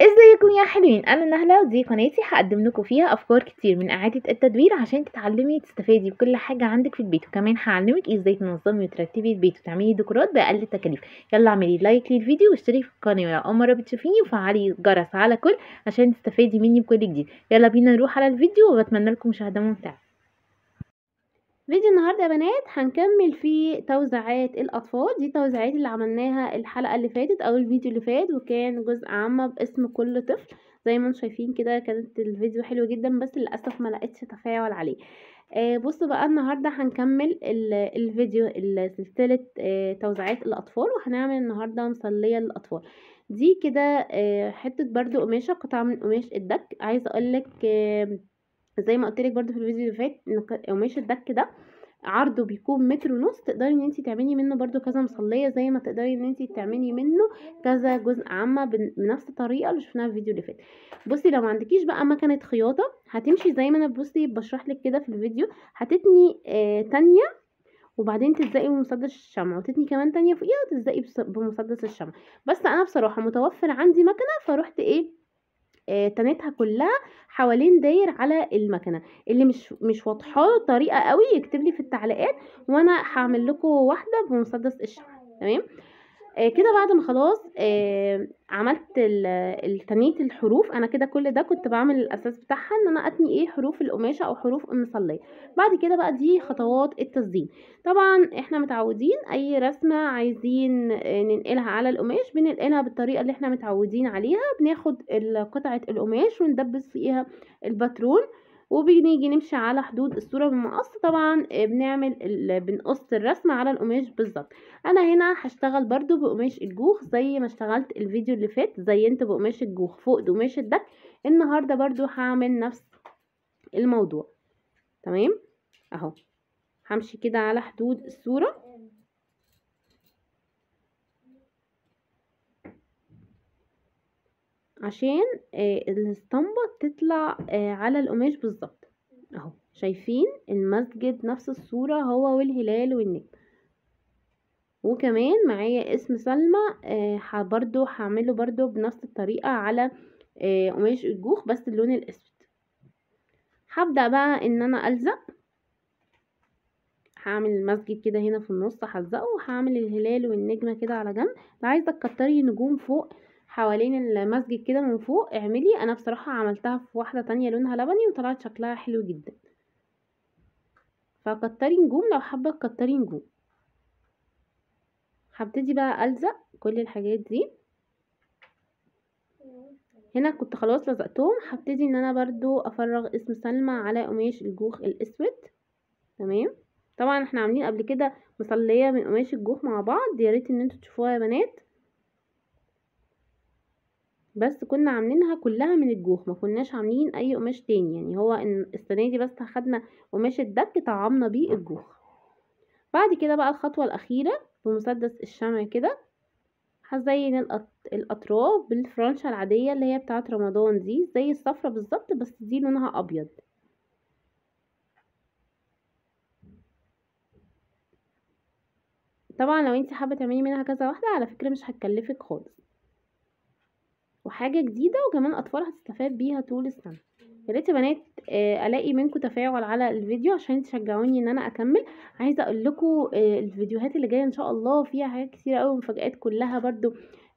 ازيكم يا حلوين انا نهله ودي قناتي هقدم لكم فيها افكار كتير من اعاده التدوير عشان تتعلمي تستفادي بكل حاجه عندك في البيت وكمان هعلمك ازاي تنظمي وترتبي البيت وتعملي ديكورات باقل تكاليف يلا اعملي لايك للفيديو واشتركي في القناه ولو اول مره بتشوفيني وفعلي الجرس على كل عشان تستفادي مني بكل جديد يلا بينا نروح على الفيديو وبتمنى لكم مشاهده ممتعه فيديو النهاردة يا بنات هنكمل في توزيعات الأطفال دي توزيعات اللي عملناها الحلقة اللي فاتت أو الفيديو اللي فات وكان جزء عامة باسم كل طفل زي ما انتم شايفين كده كانت الفيديو حلو جدا بس للأسف ما لقيتش تفاعل عليه آه بصوا بقى النهاردة هنكمل الفيديو سلسلة آه توزيعات الأطفال وهنعمل النهاردة مصلية للأطفال دي كده آه حتة برده قماشة قطعة من قماش الدك عايزة أقولك آه زي ما قلت لك برده في الفيديو اللي فات ان قماش الدك ده عرضه بيكون متر ونص تقدري ان انت تعملي منه برده كذا مصليه زي ما تقدري ان انت تعملي منه كذا جزء عامه بنفس الطريقه اللي شفناها في الفيديو اللي فات بصي لو ما عندكيش بقى مكنه خياطه هتمشي زي ما انا بصي بشرح لك كده في الفيديو هتتني آه تانيه وبعدين تلزقي بمسدس الشمع وتتني كمان تانية فوقيها وتلزقي بمسدس الشمع بس انا بصراحة متوفر عندي مكنة فروحت ايه آه، تنتها كلها حوالين داير على المكنه اللي مش مش واضحه الطريقه قوي يكتب لي في التعليقات وانا هعمل لكم واحده بمسدس قشره تمام آه كده بعد ما خلاص آه عملت تنية الحروف انا كده كل ده كنت بعمل الاساس بتاعها ان انا اتني ايه حروف القماشة او حروف المصلية بعد كده بقى دي خطوات التزيين طبعا احنا متعودين اي رسمة عايزين آه، ننقلها على القماش بننقلها بالطريقة اللي احنا متعودين عليها بناخد قطعة القماش وندبس فيها الباترون وبنيجي نمشي على حدود الصورة بالمقص طبعا آه، بنعمل بنقص الرسمة على القماش بالظبط انا هنا هشتغل برضو بقماش الجوخ زي ما اشتغلت الفيديو اللي فات زينت بقماش الجوخ فوق قماش الدك النهاردة برضو هعمل نفس الموضوع تمام اهو همشي كده على حدود الصورة عشان آه، الاسطمبة تطلع آه، على القماش بالظبط اهو شايفين المسجد نفس الصورة هو والهلال والنجم وكمان معايا اسم سلمى آه، برضو هعمله برضو بنفس الطريقة على قماش الجوخ بس اللون الاسود هبدأ بقى ان انا الزق هعمل المسجد كده هنا في النص هلزقه وهعمل الهلال والنجمة كده على جنب لو عايزة تكتري نجوم فوق حوالين المسجد كده من فوق اعملي انا بصراحة عملتها في واحدة تانية لونها لبني وطلعت شكلها حلو جدا فكتري نجوم لو حابة تكتري نجوم هبتدي بقى ألزق كل الحاجات دي هنا كنت خلاص لزقتهم هبتدي ان انا برضو افرغ اسم سلمى على قماش الجوخ الاسود تمام طبعا احنا عاملين قبل كده مصلية من قماش الجوخ مع بعض ياريت ان انتوا تشوفوها يا بنات بس كنا عاملينها كلها من الجوف ما كناش عاملين اي قماش تاني يعني هو السنه دي بس خدنا قماش الدك طعمنا بيه الجوف بعد كده بقى الخطوه الاخيره بمسدس الشمع كده هزين الاطراف بالفرنشه العاديه اللي هي بتاعه رمضان دي زي الصفرة بالظبط بس دي لونها ابيض طبعا لو انت حابه تعملي منها كذا واحده على فكره مش هتكلفك خالص وحاجة جديدة وكمان أطفال هتستفاد بيها طول السنة يا ريت يا بنات آه، الاقي منكم تفاعل على الفيديو عشان تشجعوني ان انا اكمل عايزه اقول لكم آه، الفيديوهات اللي جايه ان شاء الله فيها حاجات كتير قوي مفاجآت كلها برده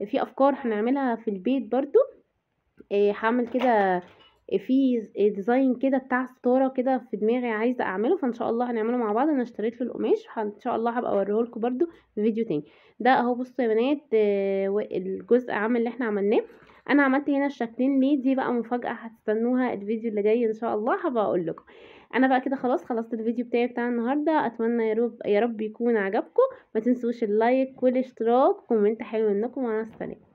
في افكار هنعملها في البيت برده آه، هعمل كده في ديزاين كده بتاع ستاره كده في دماغي عايزه اعمله فان شاء الله هنعمله مع بعض انا اشتريت له القماش ان شاء الله هبقى اوريه لكم برده في فيديو تاني ده اهو بصوا يا بنات الجزء عامل اللي احنا عملناه انا عملت هنا الشكلين ليه دي بقى مفاجاه هتستنوها الفيديو اللي جاي ان شاء الله هبقى اقول لكم انا بقى كده خلاص خلصت الفيديو بتاعي بتاع النهارده اتمنى يا رب يا رب يكون عجبكم ما تنسوش اللايك والاشتراك كومنت حلو منكم وانا استنيت